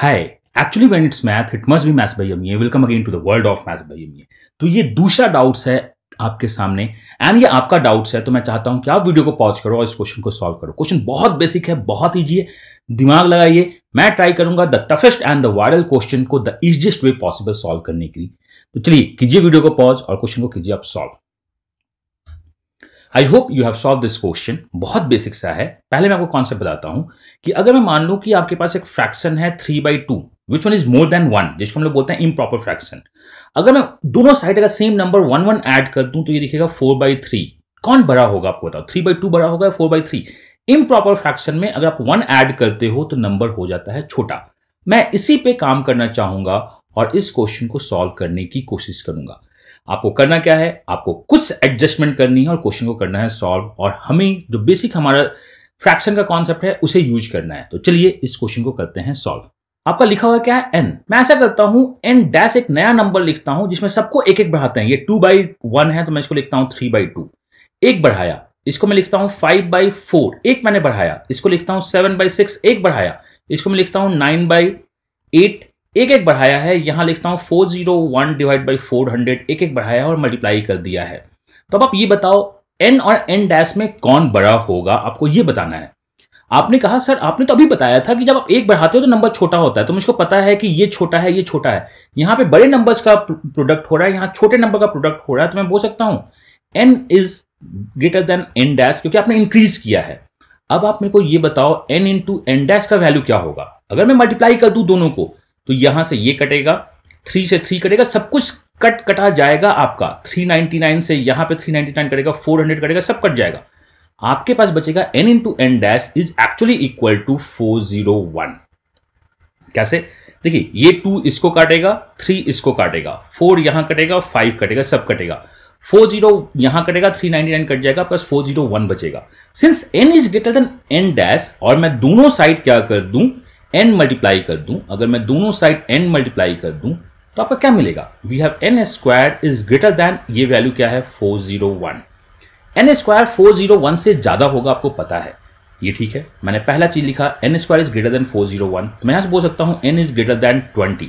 hi actually when it's math it must be maths by M welcome again to the world of maths by M तो ये दूसरा doubts है आपके सामने and ये आपका डाउट्स है तो मैं चाहता हूं कि आप वीडियो को पॉज करो और इस क्वेश्चन को सॉल्व करो क्वेश्चन बहुत बेसिक है बहुत ईजी है दिमाग लगाइए मैं ट्राई करूंगा the toughest and the viral question को the easiest way possible solve करने के लिए तो चलिए कीजिए वीडियो को पॉज और क्वेश्चन को कीजिए आप solve I hope you have solve this question बहुत बेसिक सा है पहले मैं आपको कॉन्सेप्ट बताता हूं कि अगर मैं मान लू कि आपके पास एक फ्रैक्शन है three by two which one is more than one जिसको हम लोग बोलते हैं इम्प्रॉपर फ्रैक्शन अगर मैं दोनों साइड अगर same number one one add कर दूं तो ये दिखेगा फोर बाई थ्री कौन बड़ा होगा आपको बताओ थ्री बाई टू बड़ा होगा four by three improper fraction में अगर आप वन एड करते हो तो नंबर हो जाता है छोटा मैं इसी पे काम करना चाहूंगा और इस क्वेश्चन को सॉल्व करने की कोशिश करूंगा आपको करना क्या है आपको कुछ एडजस्टमेंट करनी है और क्वेश्चन को करना है सॉल्व और हमें जो बेसिक हमारा फ्रैक्शन का कॉन्सेप्ट है उसे यूज करना है तो चलिए इस क्वेश्चन को करते हैं सॉल्व आपका लिखा हुआ क्या है एन मैं ऐसा करता हूं एन डैश एक नया नंबर लिखता हूं जिसमें सबको एक एक बढ़ाते हैं ये टू बाई वन है तो मैं इसको लिखता हूं थ्री बाई टू एक बढ़ाया इसको मैं लिखता हूं फाइव बाई फोर एक मैंने बढ़ाया इसको लिखता हूं सेवन बाई सिक्स एक बढ़ाया इसको मैं लिखता हूं नाइन बाई एट एक एक बढ़ाया है यहां लिखता हूं four zero one divide by four hundred एक एक बढ़ाया है और मल्टीप्लाई कर दिया है तो अब आप ये बताओ एन और एन डैश में कौन बड़ा होगा आपको ये बताना है आपने कहा सर आपने तो अभी बताया था कि जब आप एक बढ़ाते हो तो नंबर छोटा होता है तो मुझको पता है कि ये छोटा है ये छोटा है यहां पे बड़े नंबर्स का प्रोडक्ट हो रहा है यहां छोटे नंबर का प्रोडक्ट हो रहा है तो मैं बोल सकता हूं N is greater than N dash क्योंकि आपने इंक्रीज किया है अब आप मेरे को ये बताओ एन इंटू एन डैश का वैल्यू क्या होगा अगर मैं मल्टीप्लाई कर दूं दोनों को तो यहां से ये कटेगा थ्री से थ्री कटेगा सब कुछ कट कटा जाएगा आपका थ्री नाइनटी नाइन से यहां पे थ्री नाइनटी नाइन कटेगा फोर हंड्रेड कटेगा सब कट जाएगा आपके पास बचेगा N into N dash is actually equal to four zero one कैसे देखिए ये टू इसको काटेगा थ्री इसको काटेगा फोर यहां कटेगा फाइव कटेगा सब कटेगा फोर जीरो यहां कटेगा थ्री नाइनटी नाइन कट जाएगा प्लस फोर जीरो वन बचेगा since N is greater than N dash और मैं दोनों साइड क्या कर दूं एन मल्टीप्लाई कर दूं अगर मैं दोनों साइड एन मल्टीप्लाई कर दूं तो आपका क्या मिलेगा we have N square is greater than ये वैल्यू क्या है 401 एन स्क्वायर वन से ज़्यादा होगा आपको पता है ये ठीक है मैंने पहला चीज़ लिखा N square is greater zero 401 तो मैं यहाँ से बोल सकता हूँ एन इज ग्रेटर दैन 20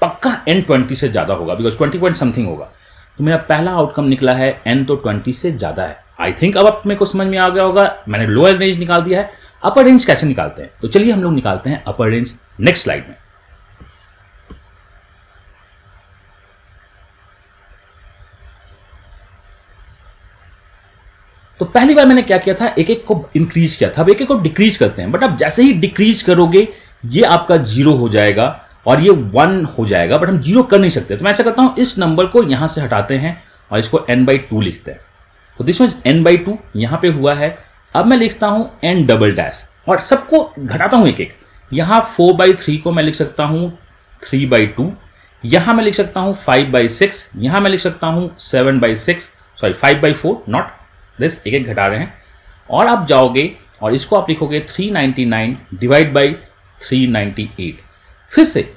पक्का एन 20 से ज़्यादा होगा बिकॉज 20 पॉइंट समथिंग होगा तो मेरा पहला आउटकम निकला है एन तो 20 से ज़्यादा है आई थिंक अब आप मेरे को समझ में आ गया होगा मैंने लोअर रेंज निकाल दिया है अपर रेंज कैसे निकालते हैं तो चलिए हम लोग निकालते हैं अपर रेंज नेक्स्ट स्लाइड में तो पहली बार मैंने क्या किया था एक एक को इंक्रीज किया था अब एक एक को डिक्रीज करते हैं बट आप जैसे ही डिक्रीज करोगे ये आपका जीरो हो जाएगा और ये वन हो जाएगा बट हम जीरो कर नहीं सकते तो मैं ऐसा करता हूं इस नंबर को यहां से हटाते हैं और इसको एन बाई टू लिखते हैं तो this was N by two यहां पर हुआ है अब मैं लिखता हूं एन डबल डैश और सबको घटाता हूँ एक एक यहां फोर बाई थ्री को मैं लिख सकता हूं थ्री बाई टू यहां मैं लिख सकता हूँ फाइव बाई सिक्स यहां मैं लिख सकता हूँ seven by six sorry five by four not this एक एक घटा रहे हैं और आप जाओगे और इसको आप लिखोगे three ninety nine divide by three ninety eight फिर से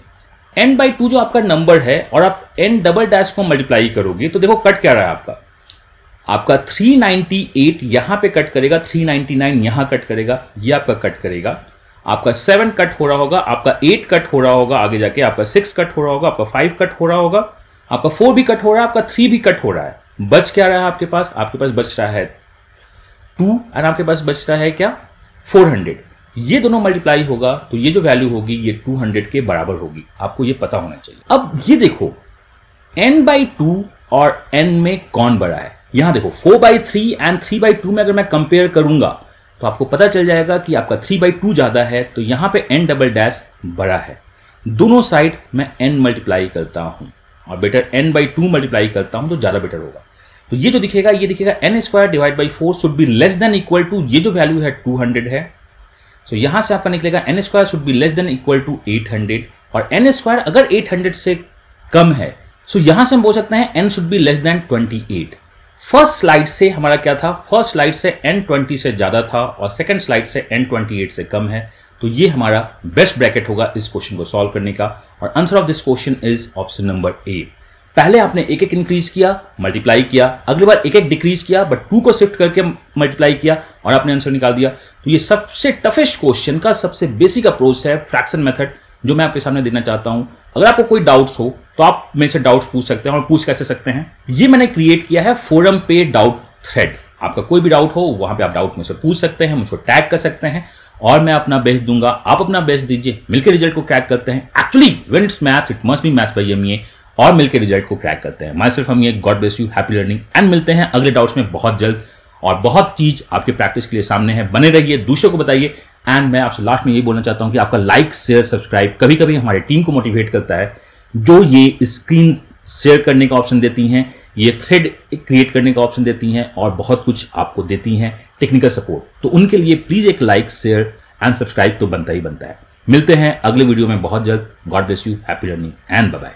एन बाई टू जो आपका नंबर है और आप एन डबल डैश को मल्टीप्लाई करोगे तो देखो कट क्या रहा है आपका आपका 398 यहां पे कट करेगा 399 यहां कट करेगा यह आपका कट करेगा आपका सेवन कट हो रहा होगा आपका एट कट हो रहा होगा आगे जाके आपका सिक्स कट हो रहा होगा आपका फाइव कट हो रहा होगा आपका फोर भी कट हो रहा है आपका थ्री भी कट हो रहा है बच क्या रहा है आपके पास आपके पास बच रहा है टू एंड आपके पास बच रहा है क्या फोर हंड्रेड ये दोनों मल्टीप्लाई होगा तो ये जो वैल्यू होगी ये टू हंड्रेड के बराबर होगी आपको ये पता होना चाहिए अब ये देखो एन बाई टू और एन में कौन बड़ा है यहां देखो four by three and three by two में अगर मैं कंपेयर करूंगा तो आपको पता चल जाएगा कि आपका थ्री बाई टू ज्यादा है तो यहां पे एन डबल डैश बड़ा है दोनों साइड मैं एन मल्टीप्लाई करता हूं और better n by two multiply करता हूं तो ज्यादा बेटर होगा तो ये जो दिखेगा ये दिखेगा n square divide by four should be less than equal to ये जो वैल्यू है टू हंड्रेड है सो so, यहां से आपका निकलेगा n square should be less than equal to eight hundred और एन स्क्वायर अगर एट हंड्रेड से कम है सो so यहां से हम बोल सकते हैं n should be less than twenty eight first slide से हमारा क्या था फर्स्ट स्लाइड से एन ट्वेंटी से ज़्यादा था और सेकेंड स्लाइड से एन ट्वेंटी एट से कम है तो ये हमारा बेस्ट ब्रैकेट होगा इस क्वेश्चन को सॉल्व करने का और answer of this question is option number A पहले आपने एक एक इंक्रीज किया मल्टीप्लाई किया अगली बार एक एक डिक्रीज किया बट टू को शिफ्ट करके मल्टीप्लाई किया और आपने आंसर निकाल दिया तो ये सबसे टफेस्ट क्वेश्चन का सबसे बेसिक अप्रोच है फ्रैक्शन मेथड जो मैं आपके सामने देना चाहता हूं अगर आपको कोई डाउट्स हो तो आप मेरे से डाउट्स पूछ सकते हैं और पूछ कैसे सकते हैं ये मैंने क्रिएट किया है फोरम पे डाउट थ्रेड आपका कोई भी डाउट हो वहां पे आप डाउट मुझसे पूछ सकते हैं मुझको टैग कर सकते हैं और मैं अपना बेस्ट दूंगा आप अपना बेस्ट दीजिए मिलकर रिजल्ट को क्रैक करते हैं actually when it's math it must be maths by M और मिलकर रिजल्ट को क्रैक करते हैं माई सेल्फ हम ये God bless you happy learning and मिलते हैं अगले डाउट्स में बहुत जल्द और बहुत चीज आपके प्रैक्टिस के लिए सामने है बने रहिए दूसरों को बताइए एंड मैं आपसे लास्ट में ये बोलना चाहता हूँ कि आपका लाइक शेयर सब्सक्राइब कभी कभी हमारे टीम को मोटिवेट करता है जो ये स्क्रीन शेयर करने का ऑप्शन देती हैं ये थ्रेड क्रिएट करने का ऑप्शन देती हैं और बहुत कुछ आपको देती हैं टेक्निकल सपोर्ट तो उनके लिए प्लीज़ एक लाइक शेयर एंड सब्सक्राइब तो बनता ही बनता है मिलते हैं अगले वीडियो में बहुत जल्द God bless you happy learning and bye